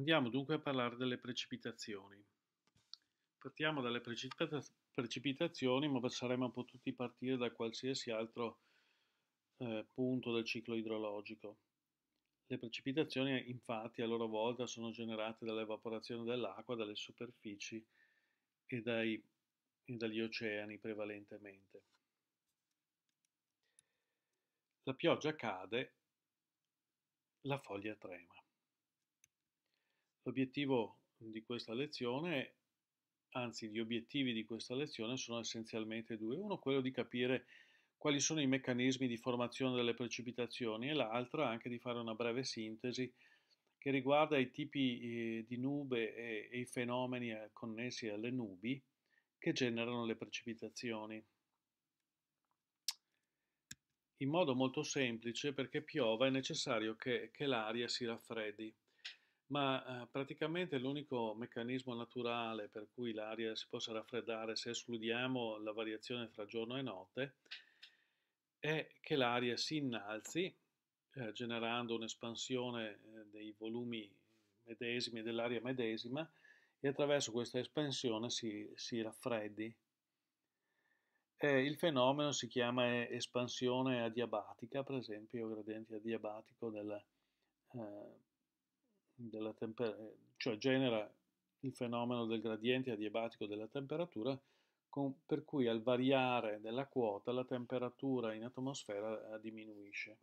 Andiamo dunque a parlare delle precipitazioni. Partiamo dalle precipita precipitazioni, ma saremmo potuti partire da qualsiasi altro eh, punto del ciclo idrologico. Le precipitazioni infatti a loro volta sono generate dall'evaporazione dell'acqua dalle superfici e, dai, e dagli oceani prevalentemente. La pioggia cade, la foglia trema. L'obiettivo di questa lezione, anzi gli obiettivi di questa lezione sono essenzialmente due. Uno quello di capire quali sono i meccanismi di formazione delle precipitazioni e l'altro anche di fare una breve sintesi che riguarda i tipi eh, di nube e, e i fenomeni eh, connessi alle nubi che generano le precipitazioni. In modo molto semplice, perché piova è necessario che, che l'aria si raffreddi. Ma eh, praticamente l'unico meccanismo naturale per cui l'aria si possa raffreddare se escludiamo la variazione tra giorno e notte è che l'aria si innalzi eh, generando un'espansione eh, dei volumi medesimi dell'aria medesima e attraverso questa espansione si, si raffreddi. Eh, il fenomeno si chiama eh, espansione adiabatica, per esempio, gradiente adiabatico del, eh, della temperatura, cioè genera il fenomeno del gradiente adiabatico della temperatura, con, per cui al variare della quota la temperatura in atmosfera eh, diminuisce.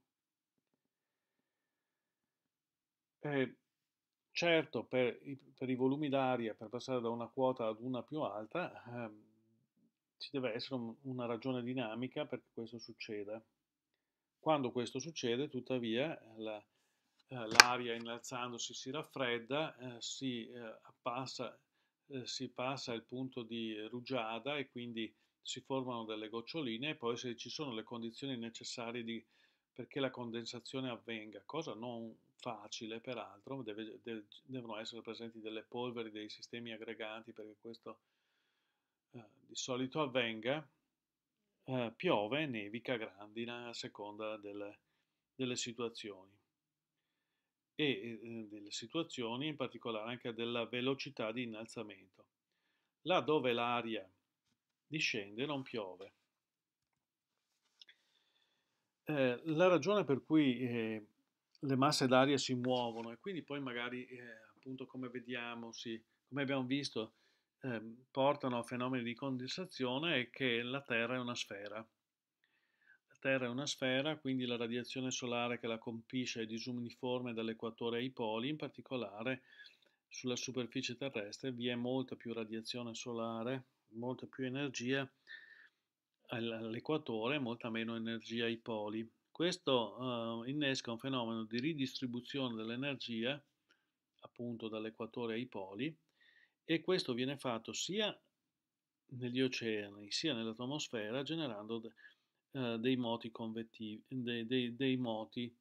E certo, per i, per i volumi d'aria, per passare da una quota ad una più alta, ehm, ci deve essere un, una ragione dinamica perché questo succeda. Quando questo succede, tuttavia, la, eh, l'aria innalzandosi si raffredda, eh, si, eh, passa, si passa il punto di rugiada e quindi si formano delle goccioline e poi se ci sono le condizioni necessarie di, perché la condensazione avvenga, cosa non facile peraltro, deve, deve, devono essere presenti delle polveri, dei sistemi aggregati perché questo eh, di solito avvenga, eh, piove, nevica, grandina a seconda delle, delle situazioni e delle situazioni, in particolare anche della velocità di innalzamento. Laddove l'aria discende non piove. Eh, la ragione per cui eh, le masse d'aria si muovono e quindi poi magari, eh, appunto come vediamo, si, come abbiamo visto, ehm, portano a fenomeni di condensazione è che la Terra è una sfera Terra è una sfera, quindi la radiazione solare che la compisce è disuniforme dall'equatore ai poli, in particolare sulla superficie terrestre vi è molta più radiazione solare, molta più energia all'equatore e molta meno energia ai poli. Questo eh, innesca un fenomeno di ridistribuzione dell'energia appunto dall'equatore ai poli e questo viene fatto sia negli oceani sia nell'atmosfera generando eh, dei, moti convettivi, dei, dei, dei moti,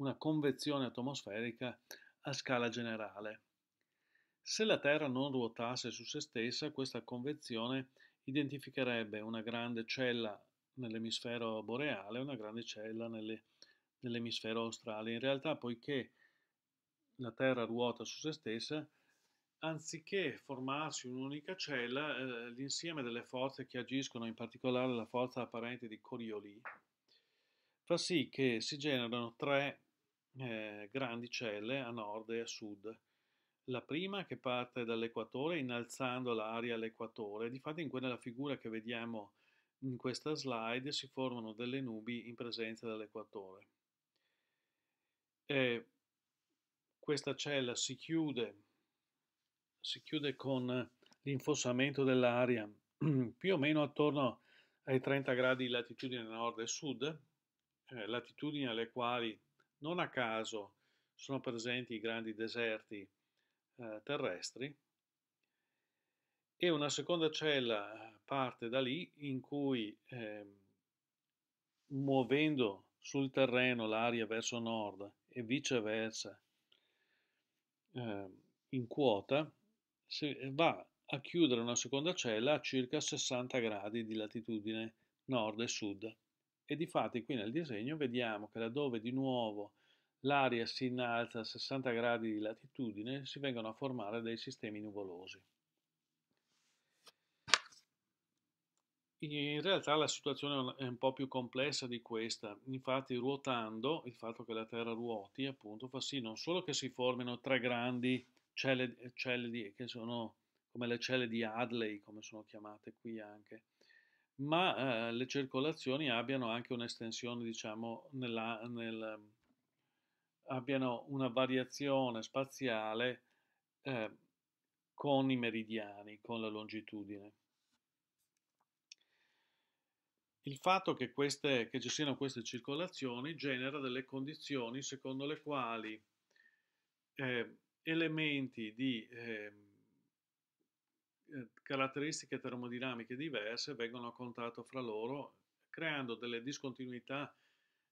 una convezione atmosferica a scala generale. Se la Terra non ruotasse su se stessa, questa convezione identificherebbe una grande cella nell'emisfero boreale e una grande cella nelle, nell'emisfero australe. In realtà, poiché la Terra ruota su se stessa, anziché formarsi un'unica cella, eh, l'insieme delle forze che agiscono, in particolare la forza apparente di Coriolis, fa sì che si generano tre eh, grandi celle a nord e a sud. La prima che parte dall'equatore innalzando l'aria all'equatore, difatti in quella figura che vediamo in questa slide si formano delle nubi in presenza dell'equatore. E eh, questa cella si chiude si chiude con l'infossamento dell'aria più o meno attorno ai 30 gradi di latitudine nord e sud, eh, latitudini alle quali non a caso sono presenti i grandi deserti eh, terrestri, e una seconda cella eh, parte da lì in cui eh, muovendo sul terreno l'aria verso nord e viceversa ehm, in quota eh, va a chiudere una seconda cella a circa 60 gradi di latitudine nord e sud. E di fatti qui nel disegno vediamo che laddove di nuovo l'aria si innalza a 60 gradi di latitudine si vengono a formare dei sistemi nuvolosi. In realtà la situazione è un po' più complessa di questa, infatti ruotando, il fatto che la Terra ruoti appunto fa sì non solo che si formino tre grandi celle, eh, celle di, che sono come le celle di Hadley, come sono chiamate qui anche, ma eh, le circolazioni abbiano anche un'estensione, diciamo, nella, nel, abbiano una variazione spaziale eh, con i meridiani, con la longitudine. Il fatto che, queste, che ci siano queste circolazioni genera delle condizioni secondo le quali eh, elementi di ehm, eh, caratteristiche termodinamiche diverse vengono a contatto fra loro, creando delle discontinuità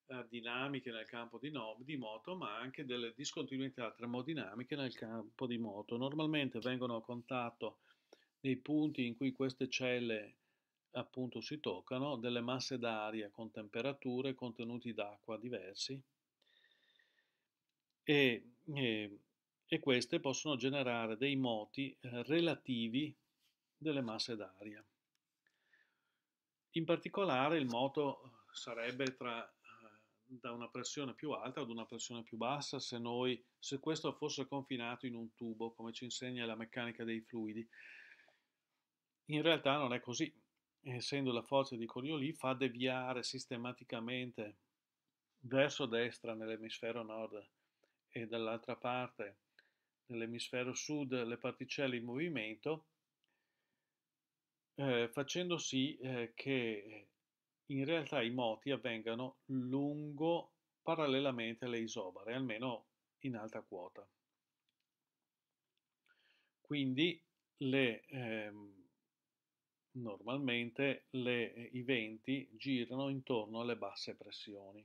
eh, dinamiche nel campo di, no, di, moto, ma anche delle discontinuità termodinamiche nel campo di moto. Normalmente vengono a contatto nei punti in cui queste celle appunto si toccano, delle masse d'aria con temperature, contenuti d'acqua diversi e, e ehm, e queste possono generare dei moti eh, relativi delle masse d'aria. In particolare il moto eh, sarebbe tra, eh, da una pressione più alta ad una pressione più bassa se, noi, se questo fosse confinato in un tubo, come ci insegna la meccanica dei fluidi. In realtà non è così, essendo la forza di Coriolis fa deviare sistematicamente verso destra nell'emisfero nord e dall'altra parte nell'emisfero sud le particelle in movimento, eh, facendo sì eh, che eh, in realtà i moti avvengano lungo parallelamente alle isobare, almeno in alta quota. Quindi le, ehm, normalmente le, i venti girano intorno alle basse pressioni.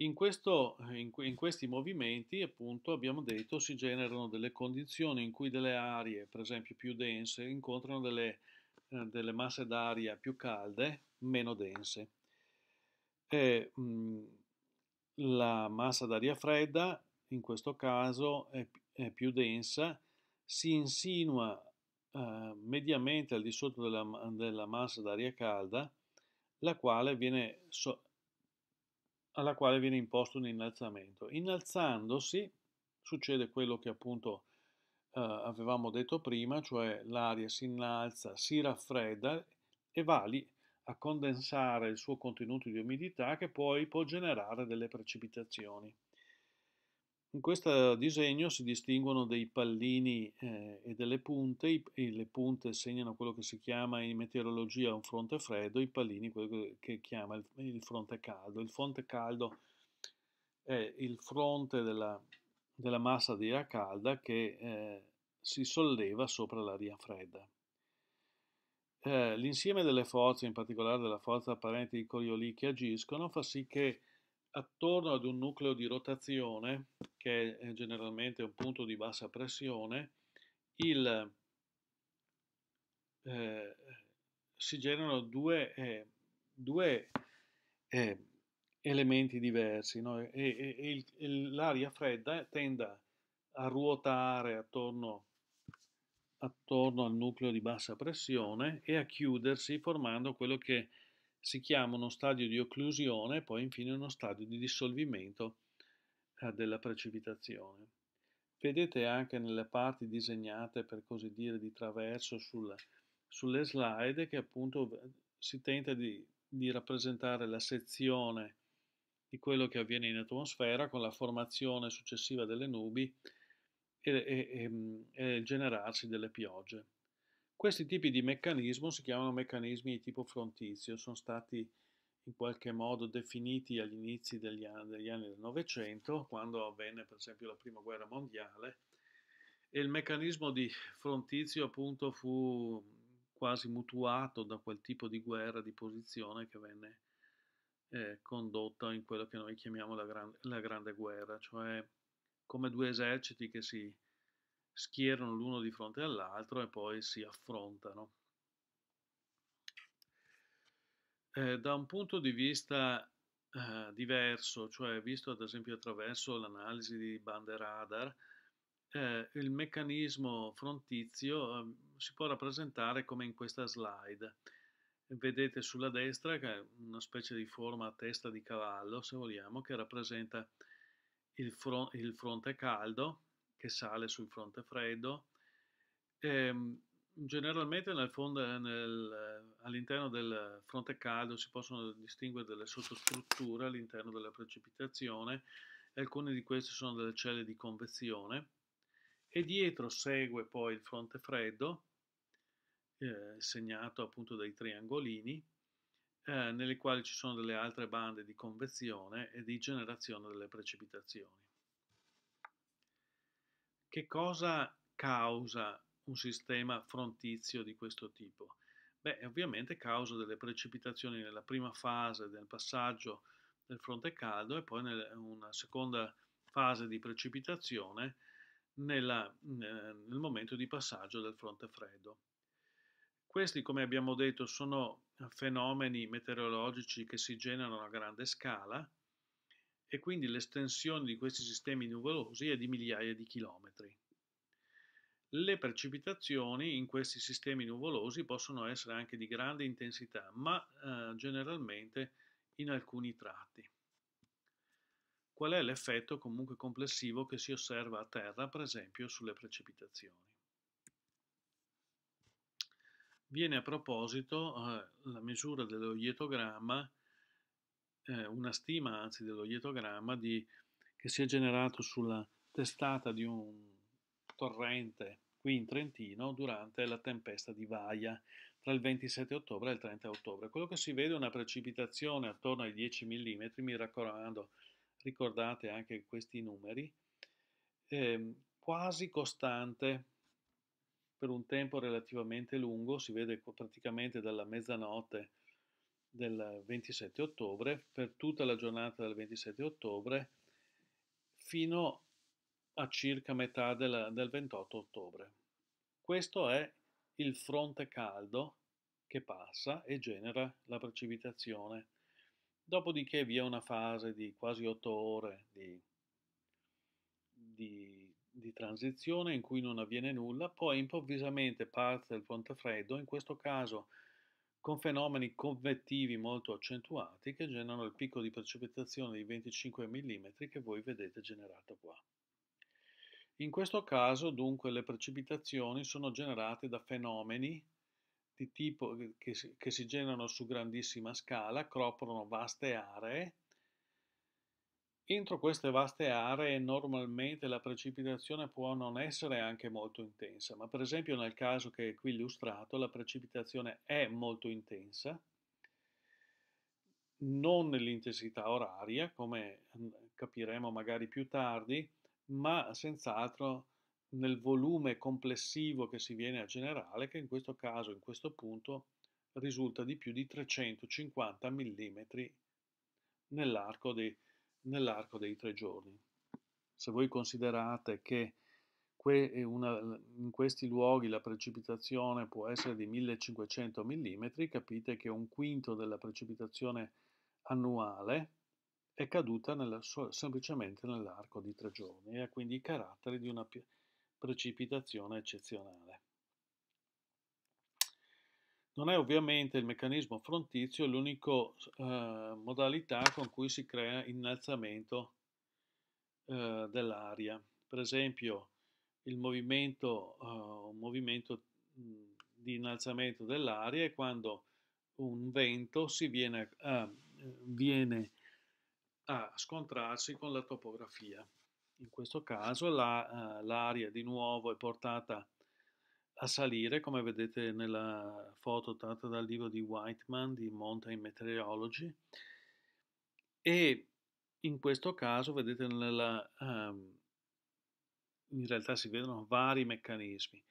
In, questo, in, in, questi movimenti, appunto, abbiamo detto, si generano delle condizioni in cui delle aree, per esempio più dense, incontrano delle, eh, delle masse d'aria più calde, meno dense. E, mh, mm, la massa d'aria fredda, in questo caso, è, è più densa, si insinua eh, mediamente al di sotto della, della massa d'aria calda, la quale viene so alla quale viene imposto un innalzamento. Innalzandosi succede quello che appunto eh, avevamo detto prima, cioè l'aria si innalza, si raffredda e va lì a condensare il suo contenuto di umidità che poi può generare delle precipitazioni. In questo disegno si distinguono dei pallini eh, e delle punte, e le punte segnano quello che si chiama in meteorologia un fronte freddo, i pallini quello che chiama il, il fronte caldo. Il fronte caldo è il fronte della, della massa di aria calda che eh, si solleva sopra l'aria fredda. Eh, l'insieme delle forze, in particolare della forza apparente di Coriolì che agiscono, fa sì che attorno ad un nucleo di rotazione, che è generalmente un punto di bassa pressione, il, eh, si generano due, eh, due eh, elementi diversi no? e, e, e l'aria fredda tende a ruotare attorno, attorno al nucleo di bassa pressione e a chiudersi formando quello che si chiama uno stadio di occlusione e poi infine uno stadio di dissolvimento eh, della precipitazione. Vedete anche nelle parti disegnate, per così dire, di traverso sul, sulle slide che appunto si tenta di, di rappresentare la sezione di quello che avviene in atmosfera con la formazione successiva delle nubi e, e, e, mm, e generarsi delle piogge. Questi tipi di meccanismo si chiamano meccanismi di tipo frontizio, sono stati in qualche modo definiti agli inizi degli anni, degli anni del Novecento, quando avvenne per esempio la Prima Guerra Mondiale, e il meccanismo di frontizio appunto fu quasi mutuato da quel tipo di guerra di posizione che venne eh, condotta in quello che noi chiamiamo la, gran, la Grande Guerra, cioè come due eserciti che si schierano l'uno di fronte all'altro e poi si affrontano. Eh, da un punto di vista eh, diverso, cioè visto ad esempio attraverso l'analisi di bande radar, eh, il meccanismo frontizio ehm, si può rappresentare come in questa slide. Vedete sulla destra che è una specie di forma a testa di cavallo, se vogliamo, che rappresenta il, fron il fronte caldo, che sale sul fronte freddo. E, ehm, generalmente nel fondo, nel, all'interno del fronte caldo si possono distinguere delle sottostrutture all'interno della precipitazione, alcune di queste sono delle celle di convezione e dietro segue poi il fronte freddo, eh, segnato appunto dai triangolini, eh, nelle quali ci sono delle altre bande di convezione e di generazione delle precipitazioni. Che cosa causa un sistema frontizio di questo tipo? Beh, ovviamente causa delle precipitazioni nella prima fase del passaggio del fronte caldo e poi nel, una seconda fase di precipitazione nella, nel momento di passaggio del fronte freddo. Questi, come abbiamo detto, sono fenomeni meteorologici che si generano a grande scala e quindi l'estensione di questi sistemi nuvolosi è di migliaia di chilometri. Le precipitazioni in questi sistemi nuvolosi possono essere anche di grande intensità, ma eh, generalmente in alcuni tratti. Qual è l'effetto comunque complessivo che si osserva a terra, per esempio, sulle precipitazioni? Viene a proposito eh, la misura dello ietogramma eh, una stima, anzi dello ietogramma, di, che si è generato sulla testata di un torrente qui in Trentino durante la tempesta di Vaia tra il 27 ottobre e il 30 ottobre. Quello che si vede è una precipitazione attorno ai 10 mm, mi raccomando, ricordate anche questi numeri, eh, quasi costante per un tempo relativamente lungo, si vede praticamente dalla mezzanotte del 27 ottobre, per tutta la giornata del 27 ottobre, fino a circa metà del, del 28 ottobre. Questo è il fronte caldo che passa e genera la precipitazione. Dopodiché vi è una fase di quasi otto ore di, di, di, transizione in cui non avviene nulla, poi improvvisamente parte il fronte freddo, in questo caso con fenomeni convettivi molto accentuati che generano il picco di precipitazione di 25 mm che voi vedete generato qua. In questo caso dunque le precipitazioni sono generate da fenomeni di tipo eh, che, che si generano su grandissima scala, croppano vaste aree, Entro queste vaste aree normalmente la precipitazione può non essere anche molto intensa, ma per esempio nel caso che è qui illustrato la precipitazione è molto intensa, non nell'intensità oraria, come mm, capiremo magari più tardi, ma senz'altro nel volume complessivo che si viene a generare, che in questo caso, in questo punto, risulta di più di 350 mm nell'arco di nell'arco dei tre giorni. Se voi considerate che eh, in questi luoghi la precipitazione può essere di 1500 mm, capite che un quinto della precipitazione annuale è caduta nella, semplicemente nell'arco di tre giorni e ha quindi i caratteri di una precipitazione eccezionale. Non è ovviamente il meccanismo frontizio l'unica eh, modalità con cui si crea innalzamento eh, dell'aria. Per esempio, il movimento, eh, un movimento mhmm, di innalzamento dell'aria è quando un vento si viene, a, ehm, viene a scontrarsi con la topografia. In questo caso eh, l'aria di nuovo è portata a a salire, come vedete nella foto tratta dal libro di Whiteman di Mountain Meteorology, e in questo caso vedete nella, um, in realtà si vedono vari meccanismi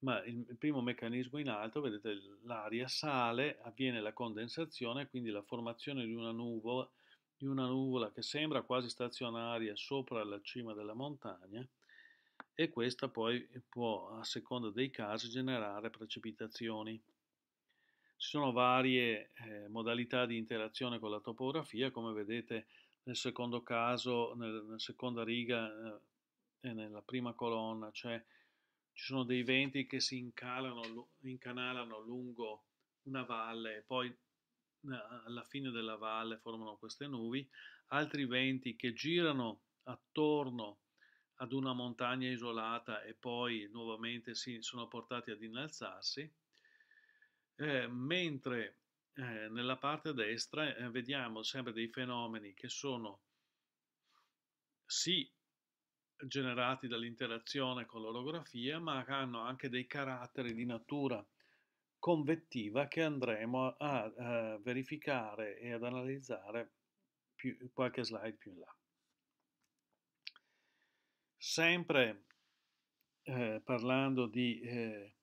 ma il, il primo meccanismo in alto vedete l'aria sale avviene la condensazione quindi la formazione di una nuvola di una nuvola che sembra quasi stazionaria sopra la cima della montagna e questa poi eh, può, a seconda dei casi, generare precipitazioni. Ci sono varie eh, modalità di interazione con la topografia, come vedete nel secondo caso, nel, nella seconda riga eh, e nella prima colonna, cioè ci sono dei venti che si incalano, incanalano lungo una valle e poi eh, alla fine della valle formano queste nubi, altri venti che girano attorno ad una montagna isolata e poi nuovamente si sono portati ad innalzarsi, eh, mentre eh, nella parte destra eh, vediamo sempre dei fenomeni che sono sì generati dall'interazione con l'orografia, ma hanno anche dei caratteri di natura convettiva che andremo a, a verificare e ad analizzare più, qualche slide più in là. Sempre eh, parlando di, eh,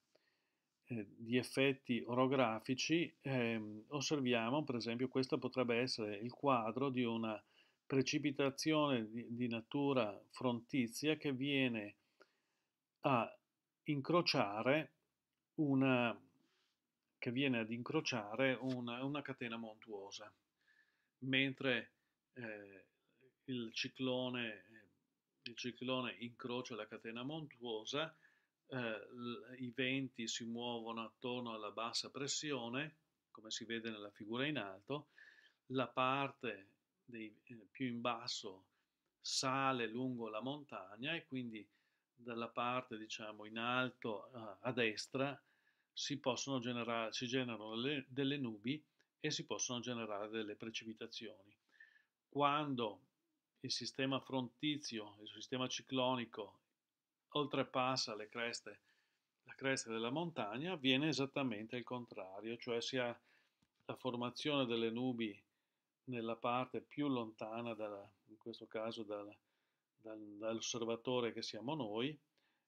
eh, di, effetti orografici, ehm, osserviamo per esempio questo potrebbe essere il quadro di una precipitazione di, di natura frontizia che viene a incrociare una che viene ad incrociare una, una catena montuosa mentre eh, il ciclone il ciclone incrocia la catena montuosa, eh, i venti si muovono attorno alla bassa pressione, come si vede nella figura in alto, la parte dei, eh, più in basso sale lungo la montagna e quindi dalla parte diciamo in alto a, a destra si possono generare, si generano le, delle nubi e si possono generare delle precipitazioni. Quando il sistema frontizio, il sistema ciclonico, oltrepassa le creste, la cresta della montagna, avviene esattamente il contrario, cioè si ha la formazione delle nubi nella parte più lontana, dalla, in questo caso dal, dal, dall'osservatore che siamo noi,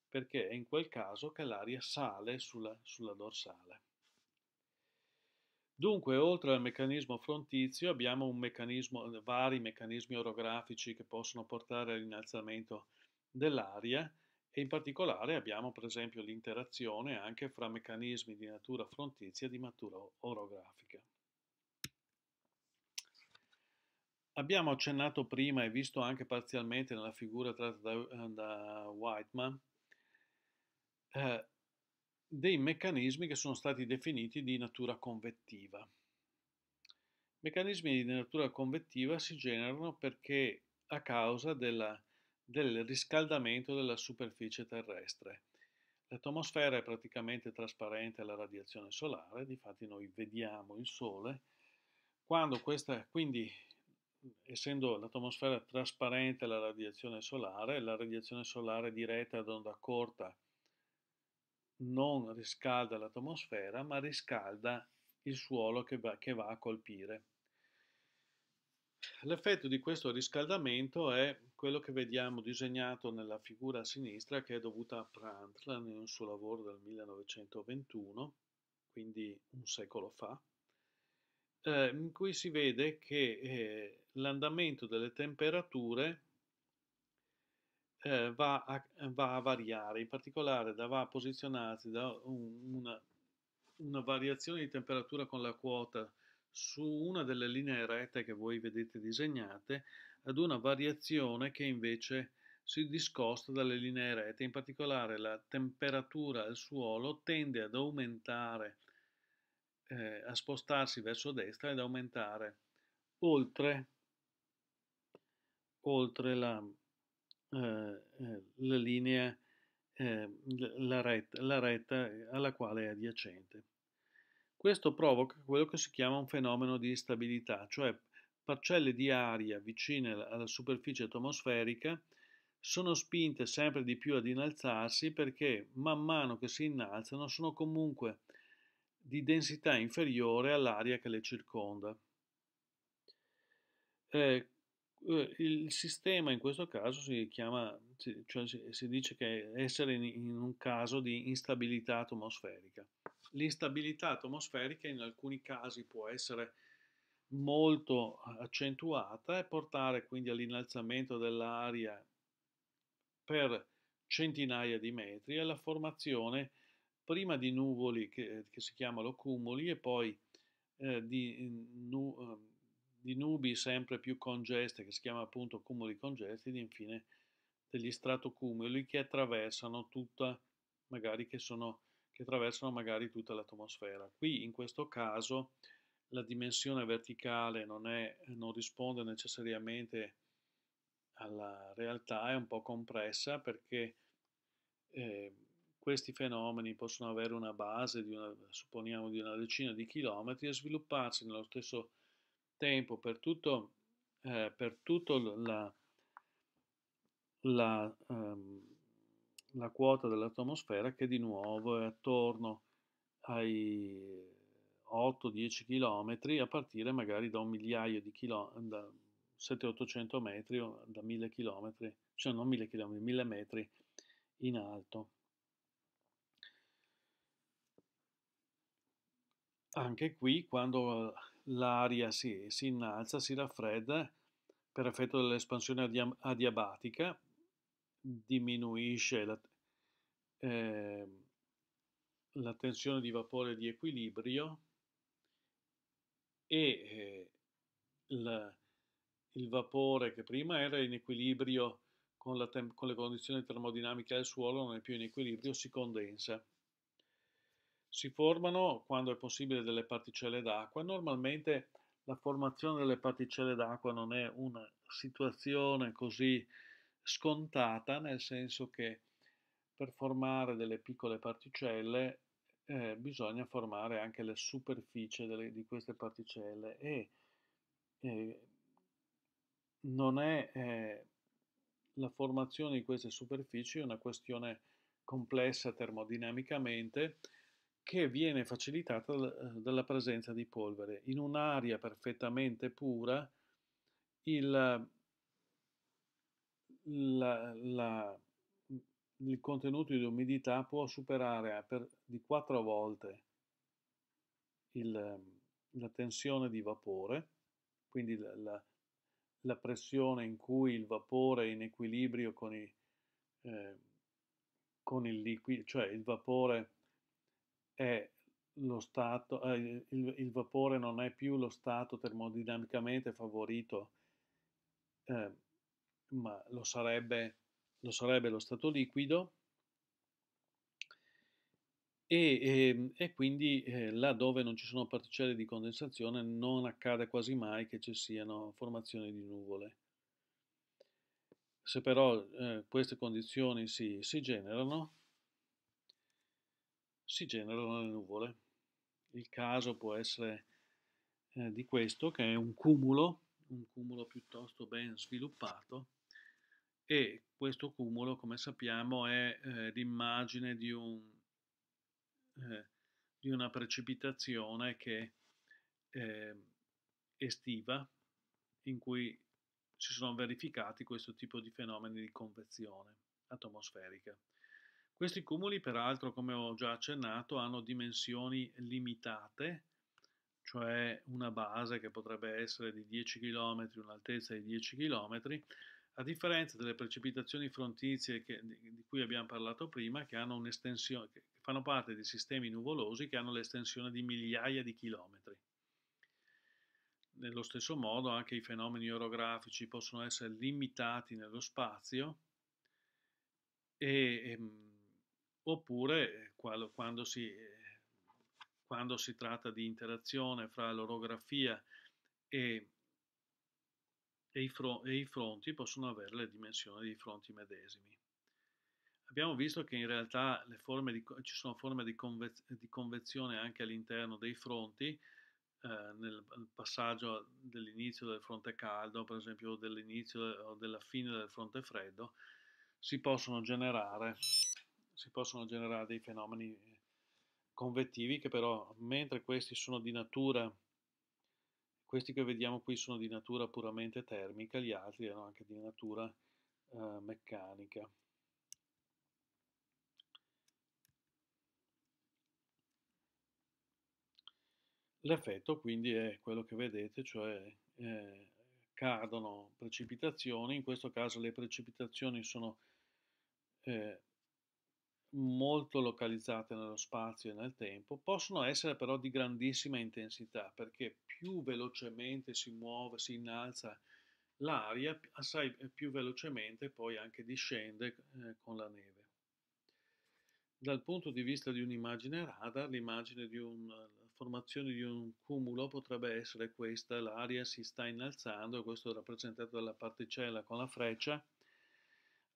perché è in quel caso che l'aria sale sulla, sulla dorsale. Dunque, oltre al meccanismo frontizio, abbiamo meccanismo, eh, vari meccanismi orografici che possono portare all'innalzamento dell'aria e in particolare abbiamo per esempio l'interazione anche fra meccanismi di natura frontizia e di natura orografica. Abbiamo accennato prima e visto anche parzialmente nella figura tratta da, eh, da Whiteman eh, dei meccanismi che sono stati definiti di natura convettiva. Meccanismi di natura convettiva si generano perché a causa della, del riscaldamento della superficie terrestre. L'atmosfera è praticamente trasparente alla radiazione solare, difatti noi vediamo il Sole. Quando questa, quindi, essendo l'atmosfera trasparente alla radiazione solare, la radiazione solare diretta ad onda corta non riscalda l'atmosfera, ma riscalda il suolo che va, che va a colpire. L'effetto di questo riscaldamento è quello che vediamo disegnato nella figura a sinistra che è dovuta a Prantl nel suo lavoro del 1921, quindi un secolo fa, eh, in cui si vede che eh, l'andamento delle temperature eh, va, a, eh, va, a, variare, in particolare da, va a posizionarsi da un, una, una, variazione di temperatura con la quota su una delle linee rette che voi vedete disegnate ad una variazione che invece si discosta dalle linee rette, in particolare la temperatura al suolo tende ad aumentare, eh, a spostarsi verso destra ed aumentare oltre, oltre la eh, eh, la linea, eh, la retta, la retta alla quale è adiacente. Questo provoca quello che si chiama un fenomeno di instabilità, cioè parcelle di aria vicine alla superficie atmosferica sono spinte sempre di più ad innalzarsi perché man mano che si innalzano sono comunque di densità inferiore all'aria che le circonda. Eh, eh, il sistema in questo caso si chiama, cioè si dice che essere in un caso di instabilità atmosferica. L'instabilità atmosferica in alcuni casi può essere molto accentuata e portare quindi all'innalzamento dell'aria per centinaia di metri e alla formazione prima di nuvoli che, che si chiamano cumuli e poi eh, di mm, nu, ehm, di nubi sempre più congeste, che si chiama appunto cumuli congesti, ed infine degli stratocumuli che attraversano tutta, magari che, sono, che attraversano magari tutta l'atmosfera. Qui in questo caso la dimensione verticale non, è, non risponde necessariamente alla realtà, è un po' compressa perché eh, questi fenomeni possono avere una base, di una, supponiamo, di una decina di chilometri e svilupparsi nello stesso tempo tempo, per tutto, eh, per tutto la, la, ehm, la quota dell'atmosfera che di nuovo è attorno ai 8-10 km, a partire magari da un migliaio di chilometri, da 700-800 metri o da 1000 km, cioè non 1000 km, 1000 metri in alto. Anche qui, quando l'aria si, si innalza, si raffredda per effetto dell'espansione adiabatica, diminuisce la, eh, la, tensione di vapore di equilibrio e eh, la, il vapore che prima era in equilibrio con, con le condizioni termodinamiche del suolo non è più in equilibrio, si condensa. Si formano, quando è possibile, delle particelle d'acqua. Normalmente la formazione delle particelle d'acqua non è una situazione così scontata, nel senso che per formare delle piccole particelle eh, bisogna formare anche le superfici delle, di queste particelle e eh, non è eh, la formazione di queste superfici una questione complessa termodinamicamente, che viene facilitata eh, dalla presenza di polvere. In un'aria perfettamente pura, il, la, la, il contenuto di umidità può superare per, di 4 volte il, la tensione di vapore, quindi la, la, pressione in cui il vapore è in equilibrio con, i, eh, con il liquido, cioè il vapore è lo stato, eh, il, il, vapore non è più lo stato termodinamicamente favorito, eh, ma lo sarebbe, lo sarebbe, lo stato liquido, e, e, ehm, e quindi eh, laddove non ci sono particelle di condensazione non accade quasi mai che ci siano formazioni di nuvole. Se però eh, queste condizioni si, si generano, si generano le nuvole. Il caso può essere eh, di questo, che è un cumulo, un cumulo piuttosto ben sviluppato, e questo cumulo, come sappiamo, è eh, l'immagine di, un, eh, di, una precipitazione che, eh, estiva in cui si sono verificati questo tipo di fenomeni di convezione atmosferica. Questi cumuli, peraltro, come ho già accennato, hanno dimensioni limitate, cioè una base che potrebbe essere di 10 km, un'altezza di 10 km, a differenza delle precipitazioni frontizie che, di cui abbiamo parlato prima, che, che fanno parte di sistemi nuvolosi che hanno l'estensione di migliaia di chilometri. Nello stesso modo anche i fenomeni orografici possono essere limitati nello spazio e, e ehm, oppure eh, quando si, eh, quando si tratta di interazione fra l'orografia e, e, i fron- e i fronti possono avere le dimensioni dei fronti medesimi. Abbiamo visto che in realtà di, ci sono forme di, conve, di, convezione anche all'interno dei fronti, eh, nel passaggio dell'inizio del fronte caldo, per esempio, o dell'inizio o della fine del fronte freddo, si possono generare si possono generare dei fenomeni eh, convettivi che però, mentre questi sono di natura, questi che vediamo qui sono di natura puramente termica, gli altri erano anche di natura eh, meccanica. L'effetto quindi è quello che vedete, cioè eh, cadono precipitazioni, in questo caso le precipitazioni sono eh, molto localizzate nello spazio e nel tempo, possono essere però di grandissima intensità perché più velocemente si muove, si innalza l'aria, assai eh, più velocemente poi anche discende eh, con la neve. Dal punto di vista di un'immagine radar, l'immagine di una formazione di un cumulo potrebbe essere questa, l'aria si sta innalzando, questo è rappresentato dalla particella con la freccia,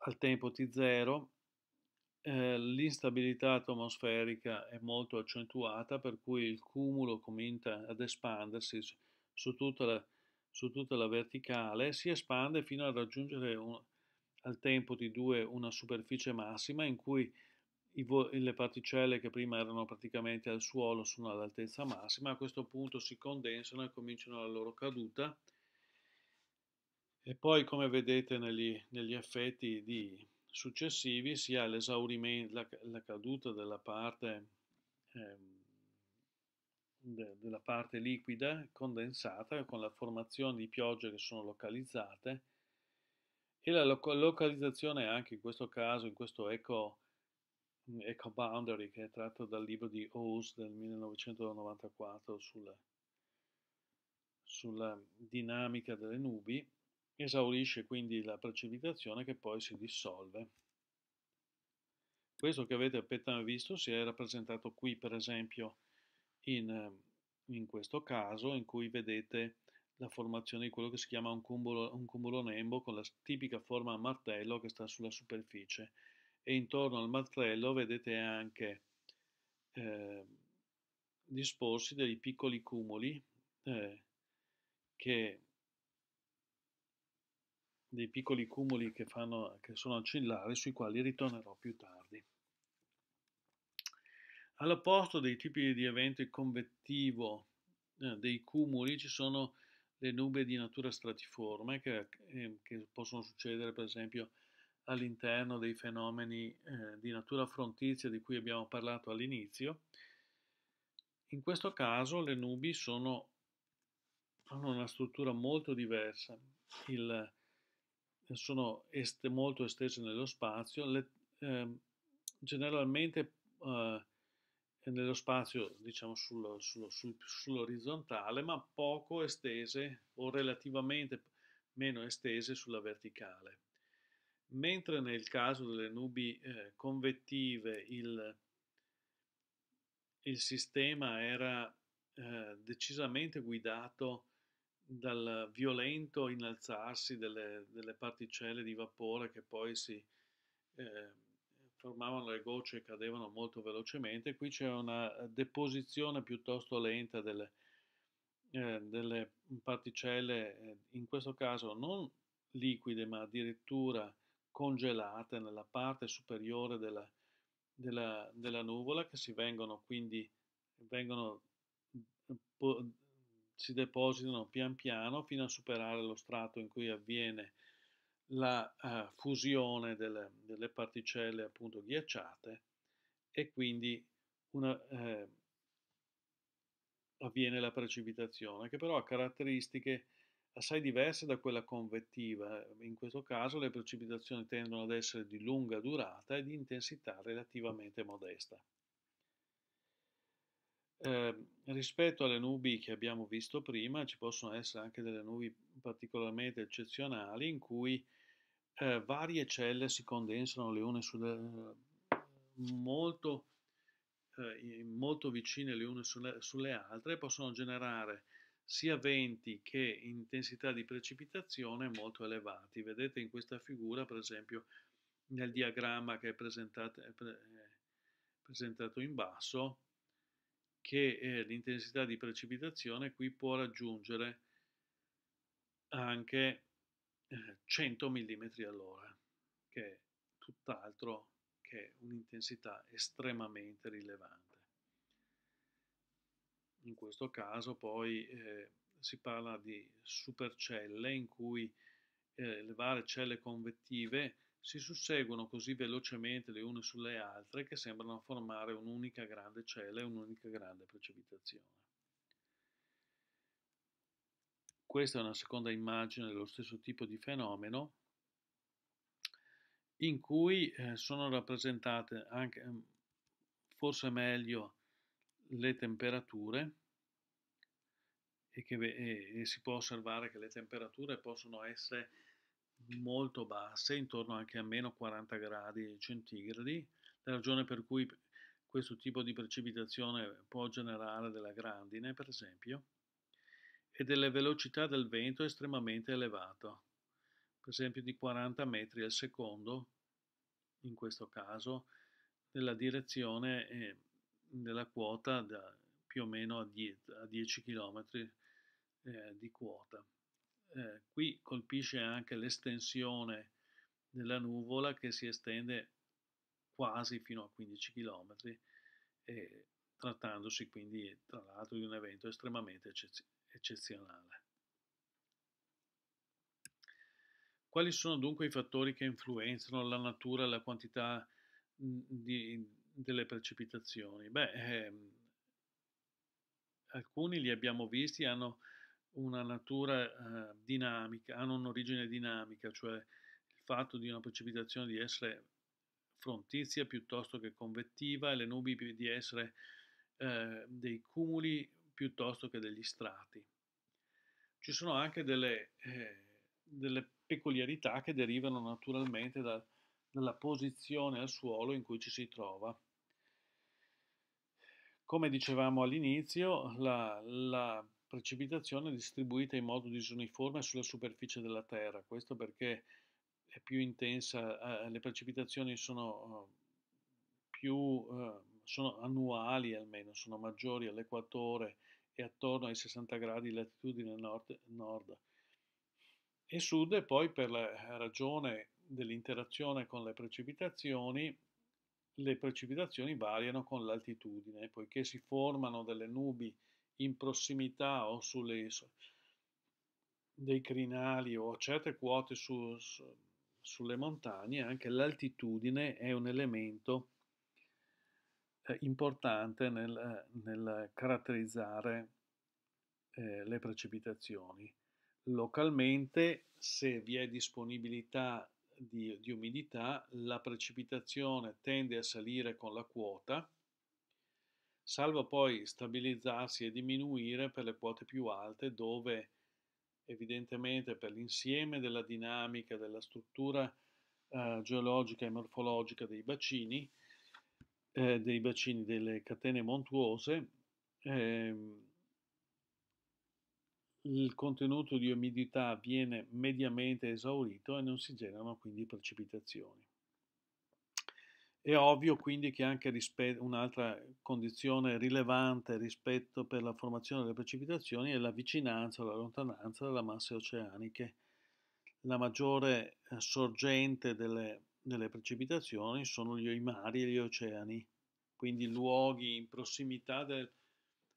al tempo T0, eh, l'instabilità atmosferica è molto accentuata, per cui il cumulo comincia ad espandersi su, tutta, la, su tutta, la, verticale, si espande fino a raggiungere un, al tempo di due una superficie massima in cui i, le particelle che prima erano praticamente al suolo sono all'altezza massima, a questo punto si condensano e cominciano la loro caduta. E poi, come vedete negli, negli effetti di successivi sia l'esaurimento, la, la, caduta della parte, eh, de, della parte liquida condensata con la formazione di piogge che sono localizzate e la local localizzazione anche in questo caso, in questo eco, mm, eco boundary che è tratto dal libro di Oz del 1994 sulla, sulla dinamica delle nubi Esaurisce quindi la precipitazione che poi si dissolve. Questo che avete appena visto si è rappresentato qui, per esempio, in, eh, in questo caso in cui vedete la formazione di quello che si chiama un, cumulo, un cumulonembo con la tipica forma a martello che sta sulla superficie e intorno al martello vedete anche eh, disposti dei piccoli cumuli eh, che dei piccoli cumuli che, fanno, che sono ancillari sui quali ritornerò più tardi. All'opposto dei tipi di evento convettivo eh, dei cumuli ci sono le nubi di natura stratiforme che, eh, che possono succedere per esempio all'interno dei fenomeni eh, di natura frontizia di cui abbiamo parlato all'inizio. In questo caso le nubi sono, hanno una struttura molto diversa. Il, sono est- molto estese nello spazio, le, eh, generalmente eh, nello spazio, diciamo sul, sul, sul, sull'orizzontale, ma poco estese o relativamente meno estese sulla verticale. Mentre nel caso delle nubi eh, convettive il, il sistema era eh, decisamente guidato dal violento innalzarsi delle, delle, particelle di vapore che poi si eh, formavano le gocce e cadevano molto velocemente. Qui c'è una eh, deposizione piuttosto lenta delle, eh, delle particelle, eh, in questo caso non liquide ma addirittura congelate nella parte superiore della, della, della nuvola che si vengono quindi vengono eh, si depositano pian piano fino a superare lo strato in cui avviene la uh, fusione delle, delle, particelle appunto ghiacciate e quindi una, eh, avviene la precipitazione che però ha caratteristiche assai diverse da quella convettiva. In questo caso le precipitazioni tendono ad essere di lunga durata e di intensità relativamente modesta. Ehm, rispetto alle nubi che abbiamo visto prima, ci possono essere anche delle nubi particolarmente eccezionali in cui eh, varie celle si condensano le une sulle, eh, molto, eh, molto vicine le une sulle, sulle altre e possono generare sia venti che intensità di precipitazione molto elevati. Vedete in questa figura, per esempio, nel diagramma che è presentato, è eh, eh, presentato in basso, che eh, l'intensità di precipitazione qui può raggiungere anche eh, 100 mm all'ora, che è tutt'altro che un'intensità estremamente rilevante. In questo caso poi eh, si parla di supercelle in cui eh, le varie celle convettive si susseguono così velocemente le une sulle altre che sembrano formare un'unica grande cella e un'unica grande precipitazione. Questa è una seconda immagine dello stesso tipo di fenomeno in cui eh, sono rappresentate anche mm, forse meglio le temperature e, che, e, e si può osservare che le temperature possono essere molto basse, intorno anche a meno 40 gradi centigradi, la ragione per cui questo tipo di precipitazione può generare della grandine, per esempio, e delle velocità del vento estremamente elevata, per esempio di 40 metri al secondo, in questo caso, nella direzione eh, della quota da più o meno a, 10 km eh, di quota. Eh, qui colpisce anche l'estensione della nuvola che si estende quasi fino a 15 km, eh, trattandosi quindi tra l'altro di un evento estremamente eccez eccezionale. Quali sono dunque i fattori che influenzano la natura e la quantità di, delle precipitazioni? Beh, eh, alcuni li abbiamo visti, hanno una natura eh, dinamica, hanno un'origine dinamica, cioè il fatto di una precipitazione di essere frontizia piuttosto che convettiva e le nubi di essere eh, dei cumuli piuttosto che degli strati. Ci sono anche delle, eh, delle peculiarità che derivano naturalmente da, dalla posizione al suolo in cui ci si trova. Come dicevamo all'inizio, la, la precipitazione distribuita in modo disuniforme sulla superficie della Terra, questo perché è più intensa, eh, le precipitazioni sono eh, più eh, sono annuali almeno, sono maggiori all'equatore e attorno ai 60 gradi di latitudine nord, nord. E sud e poi per la ragione dell'interazione con le precipitazioni, le precipitazioni variano con l'altitudine, poiché si formano delle nubi in prossimità o sulle dei crinali o a certe quote su, su, sulle montagne, anche l'altitudine è un elemento eh, importante nel, nel caratterizzare eh, le precipitazioni. Localmente, se vi è disponibilità di, di umidità, la precipitazione tende a salire con la quota salvo poi stabilizzarsi e diminuire per le quote più alte dove evidentemente per l'insieme della dinamica della struttura eh, geologica e morfologica dei bacini, eh, dei bacini delle catene montuose, eh, il contenuto di umidità viene mediamente esaurito e non si generano quindi precipitazioni. È ovvio quindi che anche rispe- un'altra condizione rilevante rispetto per la formazione delle precipitazioni è la vicinanza o la lontananza delle masse oceaniche. La maggiore eh, sorgente delle, delle precipitazioni sono gli, i mari e gli oceani, quindi luoghi in prossimità, del,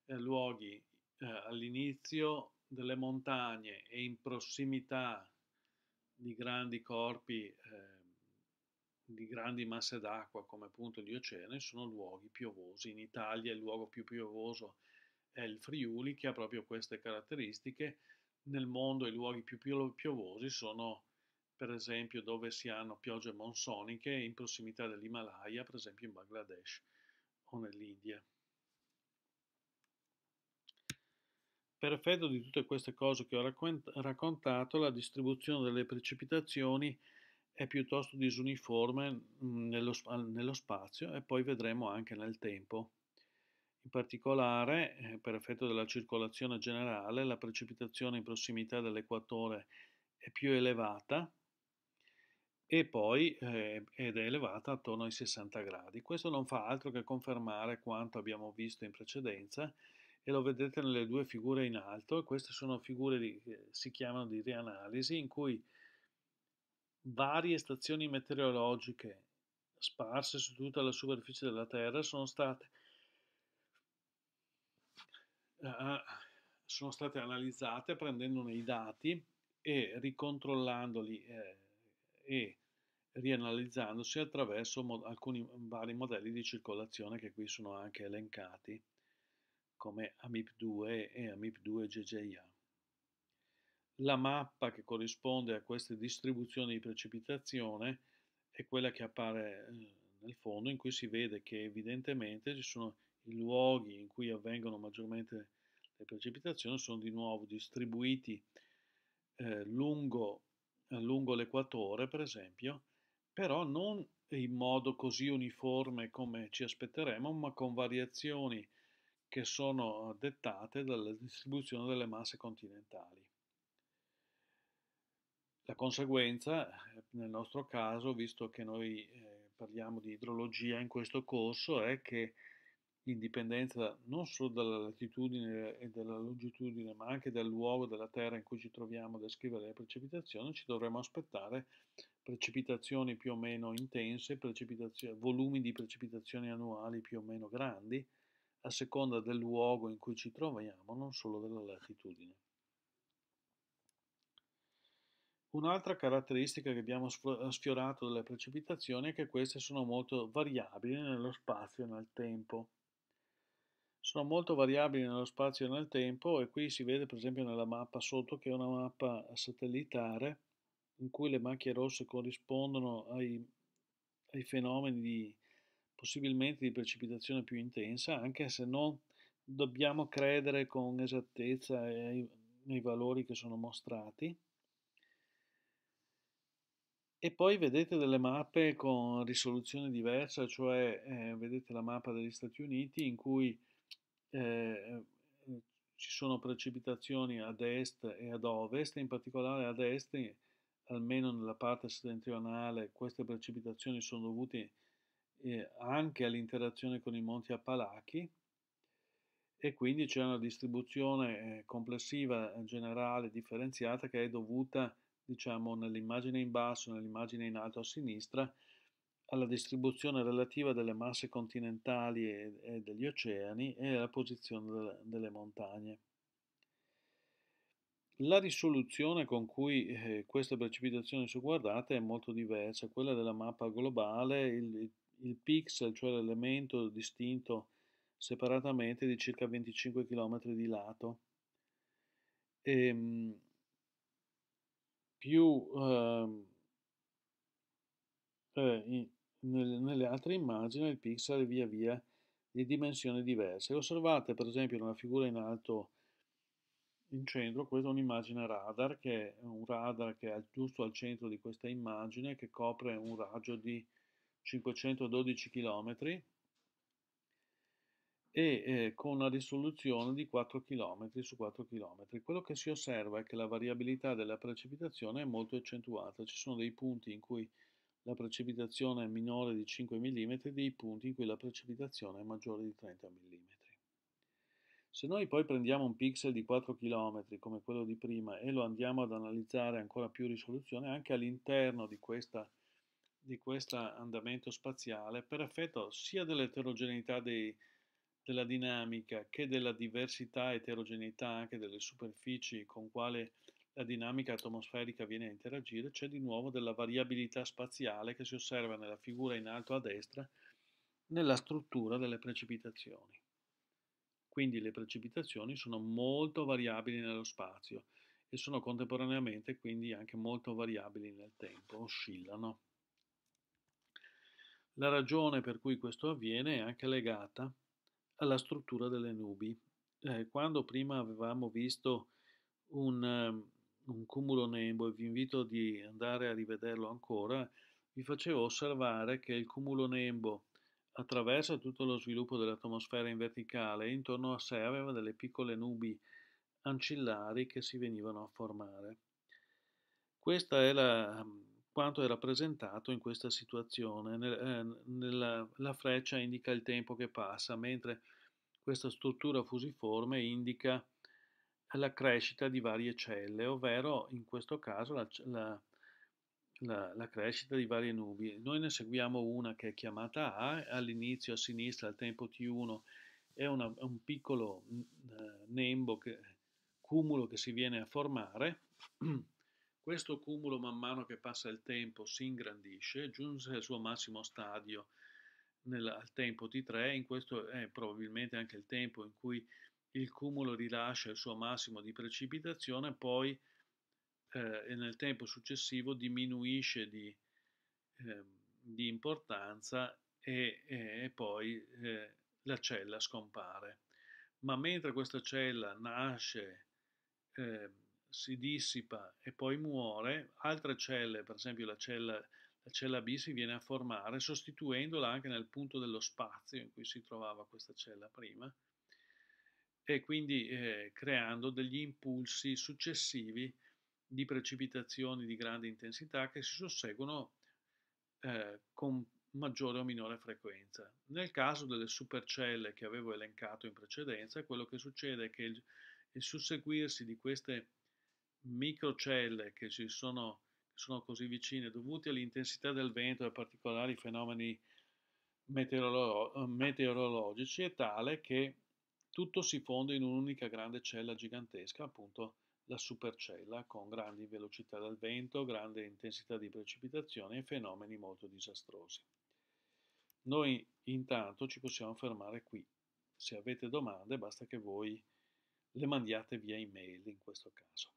eh, luoghi eh, all'inizio delle montagne e in prossimità di grandi corpi. Eh, di grandi masse d'acqua come appunto gli oceani sono luoghi piovosi. In Italia il luogo più piovoso è il Friuli che ha proprio queste caratteristiche. Nel mondo i luoghi più piovosi sono per esempio dove si hanno piogge monsoniche in prossimità dell'Himalaya, per esempio in Bangladesh o nell'India. Per effetto di tutte queste cose che ho raccontato, la distribuzione delle precipitazioni è piuttosto disuniforme mhmm, nello, nello spazio e poi vedremo anche nel tempo. In particolare, eh, per effetto della circolazione generale, la precipitazione in prossimità dell'equatore è più elevata e poi eh, ed è elevata attorno ai 60 gradi. Questo non fa altro che confermare quanto abbiamo visto in precedenza e lo vedete nelle due figure in alto. Queste sono figure che eh, si chiamano di rianalisi in cui Varie stazioni meteorologiche sparse su tutta la superficie della Terra sono state, uh, sono state analizzate prendendone i dati e ricontrollandoli eh, e rianalizzandosi attraverso mod- alcuni vari modelli di circolazione che qui sono anche elencati come AMIP2 e AMIP2 GJA la mappa che corrisponde a queste distribuzioni di precipitazione è quella che appare eh, nel fondo in cui si vede che evidentemente ci sono i luoghi in cui avvengono maggiormente le precipitazioni sono di nuovo distribuiti eh, lungo, eh, lungo l'equatore per esempio però non in modo così uniforme come ci aspetteremo ma con variazioni che sono dettate dalla distribuzione delle masse continentali. La conseguenza, eh, nel nostro caso, visto che noi eh, parliamo di idrologia in questo corso, è che in dipendenza non solo dalla latitudine e dalla longitudine, ma anche dal luogo della terra in cui ci troviamo a descrivere le precipitazioni, ci dovremmo aspettare precipitazioni più o meno intense, volumi di precipitazioni annuali più o meno grandi, a seconda del luogo in cui ci troviamo, non solo della latitudine. Un'altra caratteristica che abbiamo eh, sfiorato delle precipitazioni è che queste sono molto variabili nello spazio e nel tempo. Sono molto variabili nello spazio e nel tempo e qui si vede per esempio nella mappa sotto che è una mappa satellitare in cui le macchie rosse corrispondono ai, ai fenomeni di, possibilmente di precipitazione più intensa, anche se non dobbiamo credere con esattezza ai, ai valori che sono mostrati e poi vedete delle mappe con risoluzione diversa, cioè eh, vedete la mappa degli Stati Uniti in cui eh, eh, ci sono precipitazioni ad est e ad ovest, in particolare ad est, almeno nella parte settentrionale, queste precipitazioni sono dovute eh, anche all'interazione con i monti Appalachi e quindi c'è una distribuzione eh, complessiva eh, generale differenziata che è dovuta a diciamo nell'immagine in basso, nell'immagine in alto a sinistra, alla distribuzione relativa delle masse continentali e, e degli oceani e alla posizione delle, delle montagne. La risoluzione con cui eh, queste precipitazioni sono guardate è molto diversa, quella della mappa globale, il, il pixel, cioè l'elemento distinto separatamente di circa 25 km di lato. E, ehm, più ehm, eh, in, nel, nelle altre immagini il pixel è via via di dimensioni diverse. Osservate per esempio nella figura in alto in centro, questa è un'immagine radar, che è un radar che è giusto al centro di questa immagine, che copre un raggio di 512 km, e eh, con una risoluzione di 4 km su 4 km. Quello che si osserva è che la variabilità della precipitazione è molto accentuata, ci sono dei punti in cui la precipitazione è minore di 5 mm e dei punti in cui la precipitazione è maggiore di 30 mm. Se noi poi prendiamo un pixel di 4 km come quello di prima e lo andiamo ad analizzare ancora più risoluzione anche all'interno di questo andamento spaziale per effetto sia dell'eterogeneità dei, della dinamica che della diversità e eterogeneità anche delle superfici con quale la dinamica atmosferica viene a interagire, c'è di nuovo della variabilità spaziale che si osserva nella figura in alto a destra nella struttura delle precipitazioni. Quindi le precipitazioni sono molto variabili nello spazio e sono contemporaneamente quindi anche molto variabili nel tempo, oscillano. La ragione per cui questo avviene è anche legata alla struttura delle nubi. Eh, quando prima avevamo visto un, ehm, un cumulo nembo, e vi invito di andare a rivederlo ancora, vi facevo osservare che il cumulo nembo attraversa tutto lo sviluppo dell'atmosfera in verticale e intorno a sé aveva delle piccole nubi ancillari che si venivano a formare. Questa è la, quanto è rappresentato in questa situazione. Nel, eh, nella, la freccia indica il tempo che passa, mentre questa struttura fusiforme indica la crescita di varie celle, ovvero in questo caso la, la, la, la crescita di varie nubi. Noi ne seguiamo una che è chiamata A, all'inizio a sinistra al tempo T1 è, una, un piccolo mm, eh, nembo, che, cumulo che si viene a formare. Questo cumulo man mano che passa il tempo si ingrandisce, giunge al suo massimo stadio nel, al tempo T3, in questo è probabilmente anche il tempo in cui il cumulo rilascia il suo massimo di precipitazione, poi eh, nel tempo successivo diminuisce di, eh, di importanza e, e, poi eh, la cella scompare. Ma mentre questa cella nasce, ehm, si dissipa e poi muore, altre celle, per esempio la cella, la cella B, si viene a formare sostituendola anche nel punto dello spazio in cui si trovava questa cella prima e quindi eh, creando degli impulsi successivi di precipitazioni di grande intensità che si susseguono eh, con maggiore o minore frequenza. Nel caso delle supercelle che avevo elencato in precedenza, quello che succede è che il, il susseguirsi di queste microcelle che si sono, sono così vicine dovute all'intensità del vento e a particolari fenomeni meteorolo- meteorologici è tale che tutto si fonde in un'unica grande cella gigantesca, appunto la supercella, con grandi velocità del vento, grande intensità di precipitazione e fenomeni molto disastrosi. Noi intanto ci possiamo fermare qui. Se avete domande basta che voi le mandiate via email in questo caso.